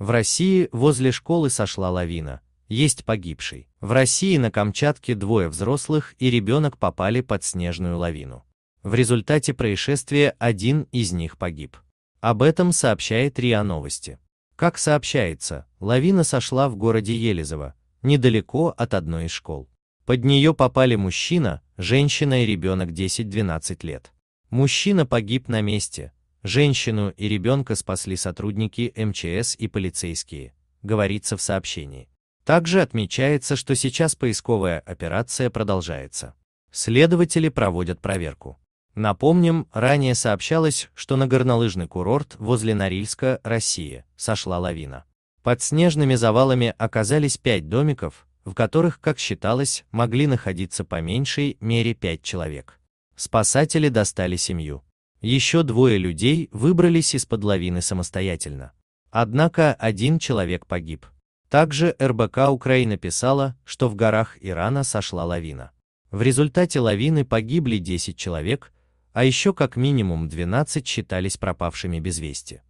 В России возле школы сошла лавина, есть погибший. В России на Камчатке двое взрослых и ребенок попали под снежную лавину. В результате происшествия один из них погиб. Об этом сообщает РИА Новости. Как сообщается, лавина сошла в городе Елизово, недалеко от одной из школ. Под нее попали мужчина, женщина и ребенок 10-12 лет. Мужчина погиб на месте, Женщину и ребенка спасли сотрудники МЧС и полицейские, говорится в сообщении. Также отмечается, что сейчас поисковая операция продолжается. Следователи проводят проверку. Напомним, ранее сообщалось, что на горнолыжный курорт возле Норильска, Россия, сошла лавина. Под снежными завалами оказались пять домиков, в которых, как считалось, могли находиться по меньшей мере пять человек. Спасатели достали семью. Еще двое людей выбрались из-под лавины самостоятельно. Однако один человек погиб. Также РБК Украина писала, что в горах Ирана сошла лавина. В результате лавины погибли 10 человек, а еще как минимум 12 считались пропавшими без вести.